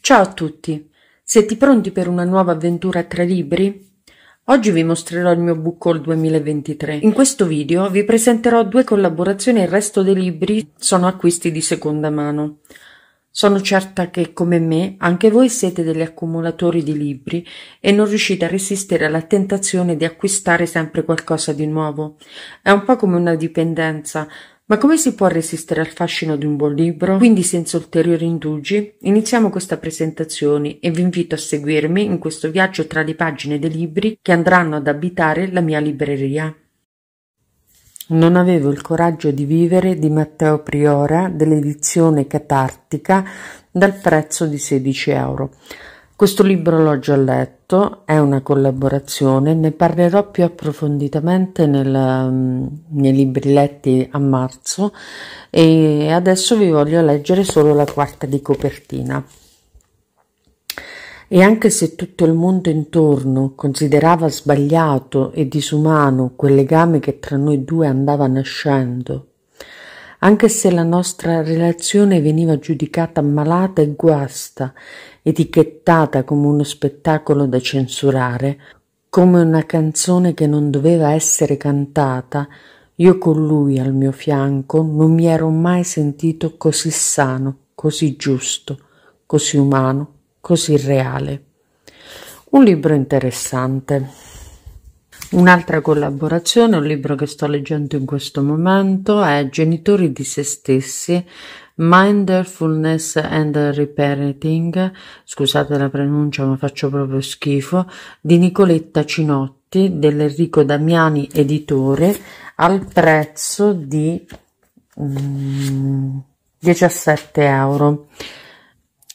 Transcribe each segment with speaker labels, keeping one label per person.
Speaker 1: Ciao a tutti, siete pronti per una nuova avventura tra libri? Oggi vi mostrerò il mio book haul 2023. In questo video vi presenterò due collaborazioni e il resto dei libri sono acquisti di seconda mano. Sono certa che, come me, anche voi siete degli accumulatori di libri e non riuscite a resistere alla tentazione di acquistare sempre qualcosa di nuovo. È un po' come una dipendenza. Ma come si può resistere al fascino di un buon libro? Quindi, senza ulteriori indugi, iniziamo questa presentazione e vi invito a seguirmi in questo viaggio tra le pagine dei libri che andranno ad abitare la mia libreria. Non avevo il coraggio di vivere di Matteo Priora dell'edizione catartica dal prezzo di 16 euro. Questo libro l'ho già letto, è una collaborazione, ne parlerò più approfonditamente nel, nei libri letti a marzo e adesso vi voglio leggere solo la quarta di copertina. E anche se tutto il mondo intorno considerava sbagliato e disumano quel legame che tra noi due andava nascendo, anche se la nostra relazione veniva giudicata malata e guasta, etichettata come uno spettacolo da censurare, come una canzone che non doveva essere cantata, io con lui al mio fianco non mi ero mai sentito così sano, così giusto, così umano, così reale. Un libro interessante. Un'altra collaborazione, un libro che sto leggendo in questo momento è Genitori di se stessi, Mindfulness and Reparenting, scusate la pronuncia ma faccio proprio schifo, di Nicoletta Cinotti dell'Enrico Damiani editore al prezzo di um, mm, 17 euro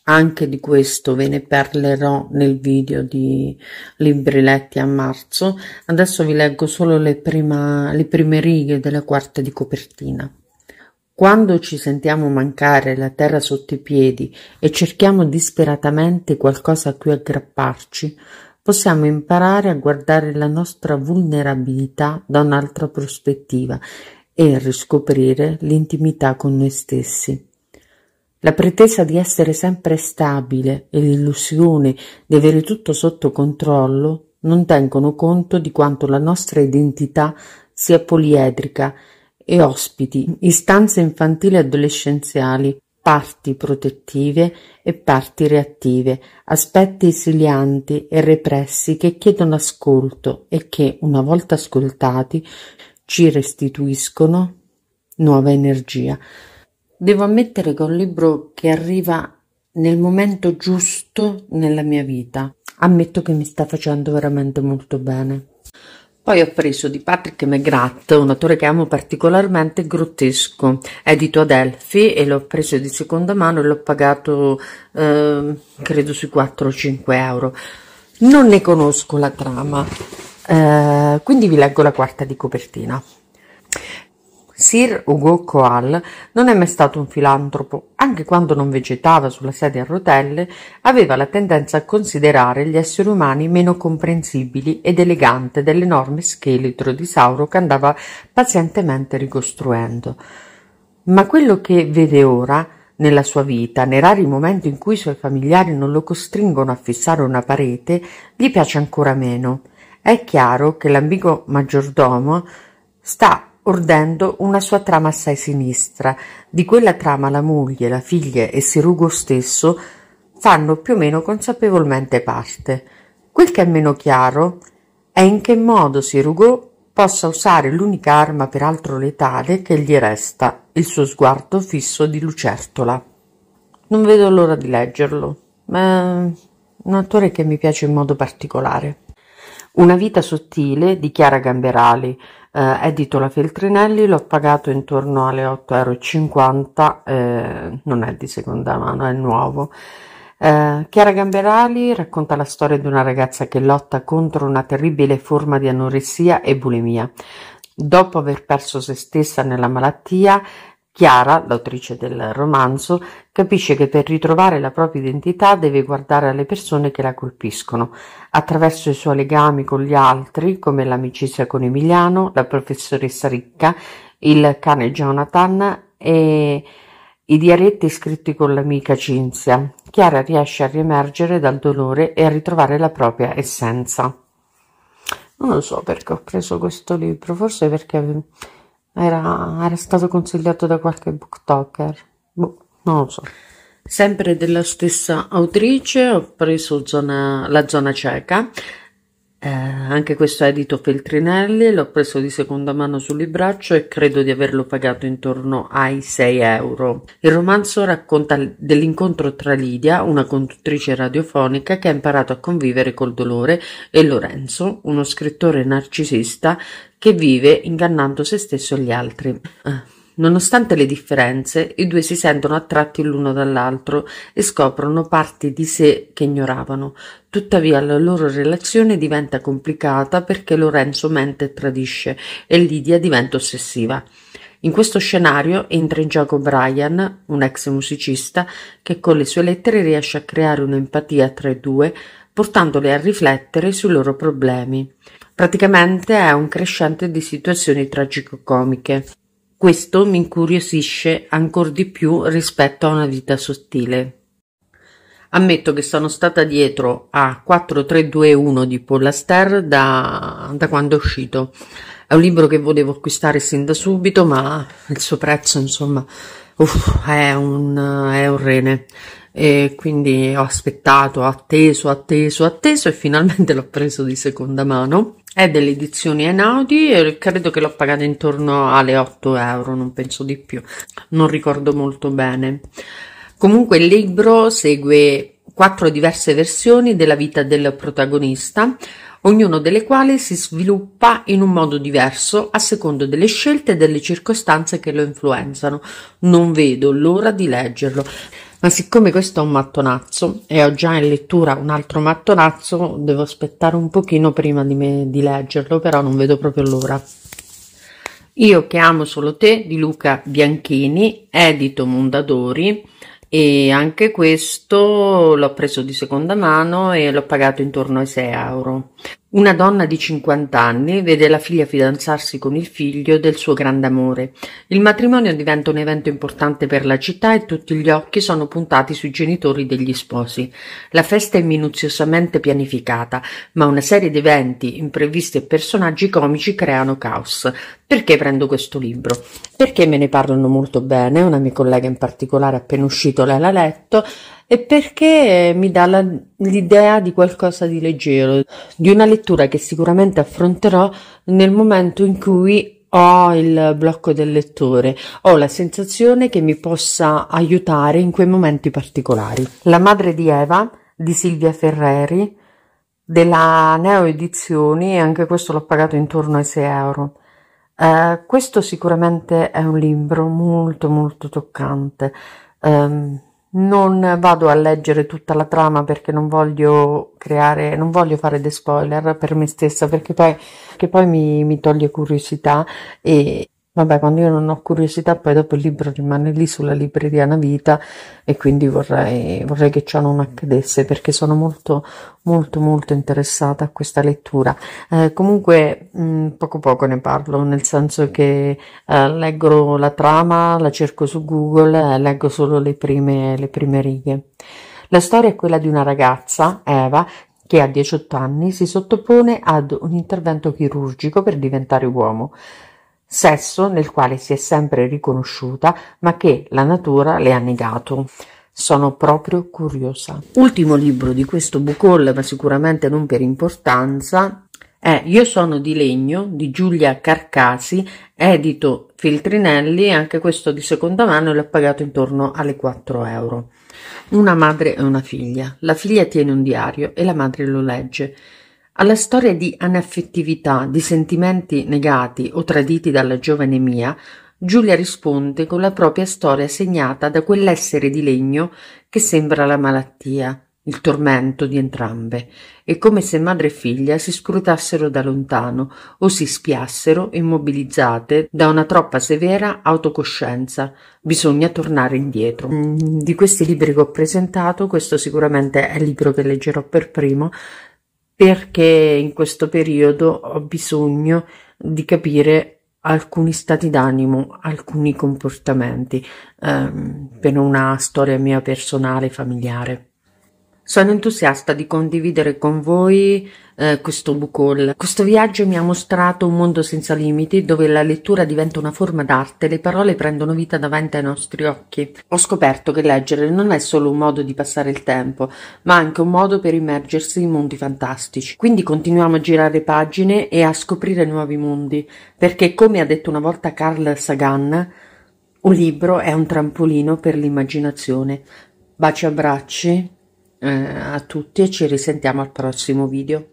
Speaker 1: anche di questo ve ne parlerò nel video di libri letti a marzo adesso vi leggo solo le, prima, le prime righe della quarta di copertina quando ci sentiamo mancare la terra sotto i piedi e cerchiamo disperatamente qualcosa a cui aggrapparci possiamo imparare a guardare la nostra vulnerabilità da un'altra prospettiva e riscoprire l'intimità con noi stessi la pretesa di essere sempre stabile e l'illusione di avere tutto sotto controllo non tengono conto di quanto la nostra identità sia poliedrica e ospiti istanze infantili e adolescenziali, parti protettive e parti reattive, aspetti esilianti e repressi che chiedono ascolto e che, una volta ascoltati, ci restituiscono nuova energia. Devo ammettere che è un libro che arriva nel momento giusto nella mia vita. Ammetto che mi sta facendo veramente molto bene. Poi ho preso di Patrick McGrath, un autore che amo particolarmente, Grottesco, edito a Delphi e l'ho preso di seconda mano e l'ho pagato eh, credo sui 4 5 euro. Non ne conosco la trama, eh, quindi vi leggo la quarta di copertina. Sir Hugo Coal non è mai stato un filantropo, anche quando non vegetava sulla sedia a rotelle, aveva la tendenza a considerare gli esseri umani meno comprensibili ed elegante dell'enorme scheletro di Sauro che andava pazientemente ricostruendo. Ma quello che vede ora, nella sua vita, nei rari momenti in cui i suoi familiari non lo costringono a fissare una parete, gli piace ancora meno. È chiaro che l'ambigo maggiordomo sta ordendo una sua trama assai sinistra. Di quella trama la moglie, la figlia e Sirugo stesso fanno più o meno consapevolmente parte. Quel che è meno chiaro è in che modo Sirugo possa usare l'unica arma peraltro letale che gli resta, il suo sguardo fisso di lucertola. Non vedo l'ora di leggerlo, ma è un attore che mi piace in modo particolare. Una vita sottile di Chiara Gamberali, eh, è Ditola Feltrinelli, l'ho pagato intorno alle 8,50 euro, eh, non è di seconda mano, è nuovo. Eh, Chiara Gamberali racconta la storia di una ragazza che lotta contro una terribile forma di anoressia e bulimia. Dopo aver perso se stessa nella malattia, Chiara, l'autrice del romanzo, capisce che per ritrovare la propria identità deve guardare alle persone che la colpiscono, attraverso i suoi legami con gli altri, come l'amicizia con Emiliano, la professoressa Ricca, il cane Jonathan e i diaretti scritti con l'amica Cinzia. Chiara riesce a riemergere dal dolore e a ritrovare la propria essenza. Non lo so perché ho preso questo libro, forse perché era, era stato consigliato da qualche booktalker, Boh, non lo so. Sempre della stessa autrice ho preso zona, la zona cieca eh, anche questo edito Feltrinelli l'ho preso di seconda mano sul libraccio e credo di averlo pagato intorno ai 6 euro. Il romanzo racconta dell'incontro tra Lidia, una conduttrice radiofonica che ha imparato a convivere col dolore, e Lorenzo, uno scrittore narcisista che vive ingannando se stesso e gli altri. Eh, Nonostante le differenze, i due si sentono attratti l'uno dall'altro e scoprono parti di sé che ignoravano. Tuttavia la loro relazione diventa complicata perché Lorenzo mente e tradisce e Lydia diventa ossessiva. In questo scenario entra in gioco Brian, un ex musicista, che con le sue lettere riesce a creare un'empatia tra i due, portandole a riflettere sui loro problemi. Praticamente è un crescente di situazioni tragico-comiche. Questo mi incuriosisce ancor di più rispetto a una vita sottile. Ammetto che sono stata dietro a 4321 di Paul da, da quando è uscito. È un libro che volevo acquistare sin da subito, ma il suo prezzo, insomma, uff, è, un, è un rene. E quindi ho aspettato, atteso, atteso, atteso e finalmente l'ho preso di seconda mano è delle edizioni Einaudi credo che l'ho pagata intorno alle 8 euro, non penso di più, non ricordo molto bene. Comunque il libro segue quattro diverse versioni della vita del protagonista, ognuna delle quali si sviluppa in un modo diverso a secondo delle scelte e delle circostanze che lo influenzano. Non vedo l'ora di leggerlo ma siccome questo è un mattonazzo e ho già in lettura un altro mattonazzo, devo aspettare un pochino prima di, me, di leggerlo, però non vedo proprio l'ora. Io che amo solo te di Luca Bianchini, edito Mondadori e anche questo l'ho preso di seconda mano e l'ho pagato intorno ai 6 euro. Una donna di 50 anni vede la figlia fidanzarsi con il figlio del suo grande amore. Il matrimonio diventa un evento importante per la città e tutti gli occhi sono puntati sui genitori degli sposi. La festa è minuziosamente pianificata, ma una serie di eventi, imprevisti e personaggi comici creano caos. Perché prendo questo libro? Perché me ne parlano molto bene, una mia collega in particolare appena uscito l'ha letto e perché mi dà la, l'idea di qualcosa di leggero, di una lettura che sicuramente affronterò nel momento in cui ho il blocco del lettore, ho la sensazione che mi possa aiutare in quei momenti particolari. La madre di Eva di Silvia Ferreri della Neo Edizioni e anche questo l'ho pagato intorno ai 6 euro. Eh, questo sicuramente è un libro molto molto toccante. Um, non vado a leggere tutta la trama perché non voglio creare, non voglio fare dei spoiler per me stessa perché poi, poi mi, mi, toglie curiosità e, Vabbè, quando io non ho curiosità, poi dopo il libro rimane lì sulla libreria una vita e quindi vorrei, vorrei che ciò non accadesse perché sono molto, molto, molto interessata a questa lettura. Eh, comunque, mh, mm, poco poco ne parlo, nel senso che eh, leggo la trama, la cerco su Google, eh, leggo solo le prime, le prime righe. La storia è quella di una ragazza, Eva, che a 18 anni si sottopone ad un intervento chirurgico per diventare uomo sesso nel quale si è sempre riconosciuta ma che la natura le ha negato. Sono proprio curiosa. Ultimo libro di questo bucolla, ma sicuramente non per importanza, è Io sono di legno di Giulia Carcasi, edito Feltrinelli, anche questo di seconda mano e l'ho pagato intorno alle 4 euro. Una madre e una figlia. La figlia tiene un diario e la madre lo legge. Alla storia di anaffettività, di sentimenti negati o traditi dalla giovane Mia, Giulia risponde con la propria storia segnata da quell'essere di legno che sembra la malattia, il tormento di entrambe, è come se madre e figlia si scrutassero da lontano o si spiassero immobilizzate da una troppa severa autocoscienza. Bisogna tornare indietro. Mm, di questi libri che ho presentato, questo sicuramente è il libro che leggerò per primo, perché in questo periodo ho bisogno di capire alcuni stati d'animo, alcuni comportamenti, ehm, per una storia mia personale, familiare. Sono entusiasta di condividere con voi eh, questo book haul. Questo viaggio mi ha mostrato un mondo senza limiti dove la lettura diventa una forma d'arte e le parole prendono vita davanti ai nostri occhi. Ho scoperto che leggere non è solo un modo di passare il tempo, ma anche un modo per immergersi in mondi fantastici. Quindi continuiamo a girare pagine e a scoprire nuovi mondi, perché come ha detto una volta Carl Sagan, un libro è un trampolino per l'immaginazione. Baci abbracci eh, a tutti e ci risentiamo al prossimo video.